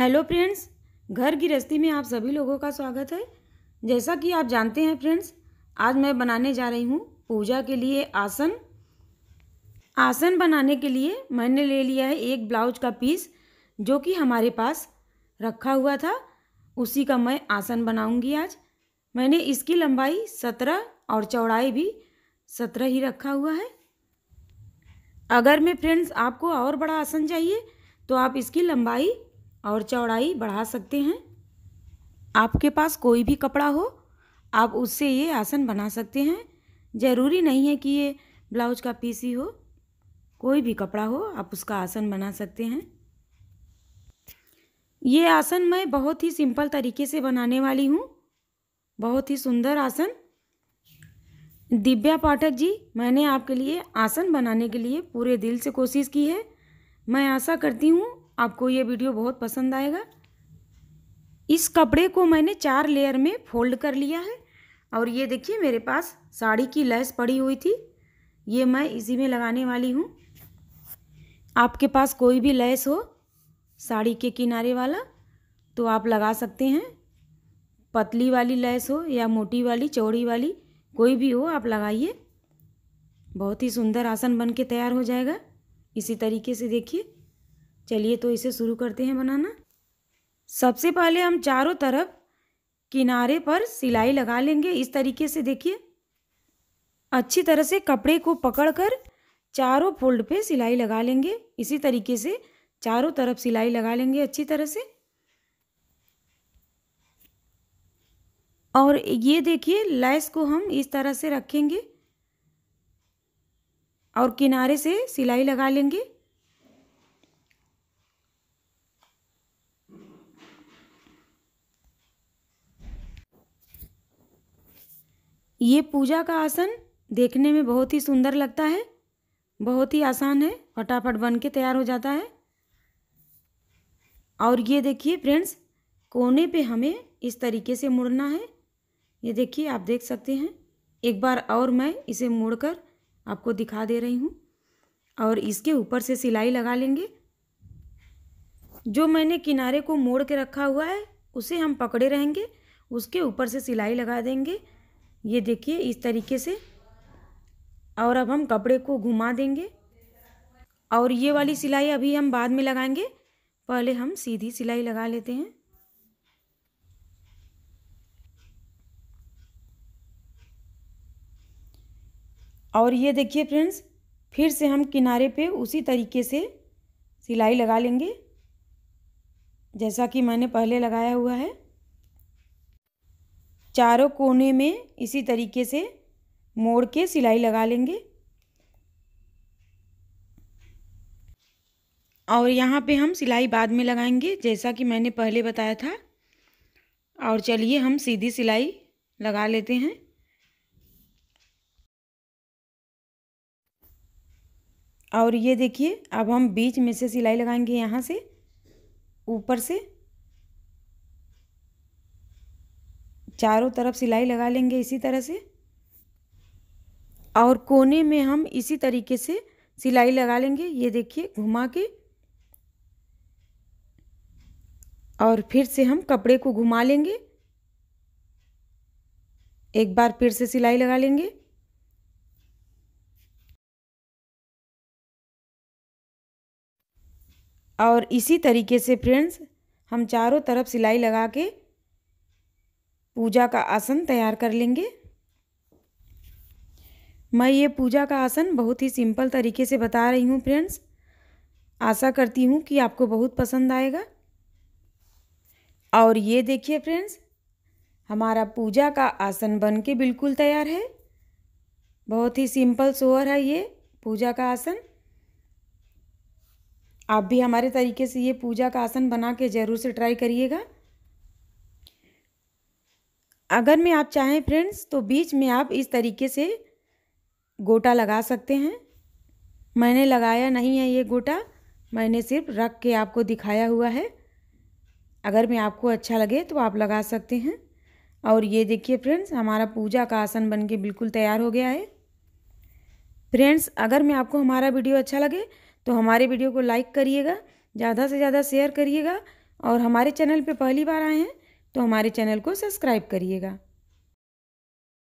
hello friends घर गृहस्थी में आप सभी लोगों का स्वागत है जैसा कि आप जानते हैं फ्रेंड्स आज मैं बनाने जा रही हूँ पूजा के लिए आसन आसन बनाने के लिए मैंने ले लिया है एक ब्लाउज का पीस जो कि हमारे पास रखा हुआ था उसी का मैं आसन बनाऊंगी आज मैंने इसकी लंबाई सत्रह और चौड़ाई भी सत्रह ही रखा हुआ है अगर मैं फ्रेंड्स आपको और बड़ा आसन चाहिए तो आप इसकी लंबाई और चौड़ाई बढ़ा सकते हैं आपके पास कोई भी कपड़ा हो आप उससे ये आसन बना सकते हैं ज़रूरी नहीं है कि ये ब्लाउज का पीस ही हो कोई भी कपड़ा हो आप उसका आसन बना सकते हैं ये आसन मैं बहुत ही सिंपल तरीके से बनाने वाली हूँ बहुत ही सुंदर आसन दिव्या पाठक जी मैंने आपके लिए आसन बनाने के लिए पूरे दिल से कोशिश की है मैं आशा करती हूँ आपको ये वीडियो बहुत पसंद आएगा इस कपड़े को मैंने चार लेयर में फोल्ड कर लिया है और ये देखिए मेरे पास साड़ी की लैस पड़ी हुई थी ये मैं इसी में लगाने वाली हूँ आपके पास कोई भी लैस हो साड़ी के किनारे वाला तो आप लगा सकते हैं पतली वाली लैस हो या मोटी वाली चौड़ी वाली कोई भी हो आप लगाइए बहुत ही सुंदर आसन बन के तैयार हो जाएगा इसी तरीके से देखिए चलिए तो इसे शुरू करते हैं बनाना सबसे पहले हम चारों तरफ किनारे पर सिलाई लगा लेंगे इस तरीके से देखिए अच्छी तरह से कपड़े को पकड़कर चारों फोल्ड पे सिलाई लगा लेंगे इसी तरीके से चारों तरफ सिलाई लगा लेंगे अच्छी तरह से और ये देखिए लैस को हम इस तरह से रखेंगे और किनारे से सिलाई लगा लेंगे ये पूजा का आसन देखने में बहुत ही सुंदर लगता है बहुत ही आसान है फटाफट बन के तैयार हो जाता है और ये देखिए फ्रेंड्स कोने पे हमें इस तरीके से मुड़ना है ये देखिए आप देख सकते हैं एक बार और मैं इसे मोड़कर आपको दिखा दे रही हूँ और इसके ऊपर से सिलाई लगा लेंगे जो मैंने किनारे को मोड़ के रखा हुआ है उसे हम पकड़े रहेंगे उसके ऊपर से सिलाई लगा देंगे ये देखिए इस तरीके से और अब हम कपड़े को घुमा देंगे और ये वाली सिलाई अभी हम बाद में लगाएंगे पहले हम सीधी सिलाई लगा लेते हैं और ये देखिए फ्रेंड्स फिर से हम किनारे पे उसी तरीके से सिलाई लगा लेंगे जैसा कि मैंने पहले लगाया हुआ है चारों कोने में इसी तरीके से मोड़ के सिलाई लगा लेंगे और यहाँ पे हम सिलाई बाद में लगाएंगे जैसा कि मैंने पहले बताया था और चलिए हम सीधी सिलाई लगा लेते हैं और ये देखिए अब हम बीच में से सिलाई लगाएंगे यहाँ से ऊपर से चारों तरफ सिलाई लगा लेंगे इसी तरह से और कोने में हम इसी तरीके से सिलाई लगा लेंगे ये देखिए घुमा के और फिर से हम कपड़े को घुमा लेंगे एक बार फिर से सिलाई लगा लेंगे और इसी तरीके से फ्रेंड्स हम चारों तरफ सिलाई लगा के पूजा का आसन तैयार कर लेंगे मैं ये पूजा का आसन बहुत ही सिंपल तरीके से बता रही हूँ फ्रेंड्स आशा करती हूँ कि आपको बहुत पसंद आएगा और ये देखिए फ्रेंड्स हमारा पूजा का आसन बन के बिल्कुल तैयार है बहुत ही सिंपल सोअर है ये पूजा का आसन आप भी हमारे तरीके से ये पूजा का आसन बना के ज़रूर से ट्राई करिएगा अगर में आप चाहें फ्रेंड्स तो बीच में आप इस तरीके से गोटा लगा सकते हैं मैंने लगाया नहीं है ये गोटा मैंने सिर्फ रख के आपको दिखाया हुआ है अगर मैं आपको अच्छा लगे तो आप लगा सकते हैं और ये देखिए फ्रेंड्स हमारा पूजा का आसन बन के बिल्कुल तैयार हो गया है फ्रेंड्स अगर मैं आपको हमारा वीडियो अच्छा लगे तो हमारे वीडियो को लाइक करिएगा ज़्यादा से ज़्यादा शेयर करिएगा और हमारे चैनल पे पहली बार आए हैं तो हमारे चैनल को सब्सक्राइब करिएगा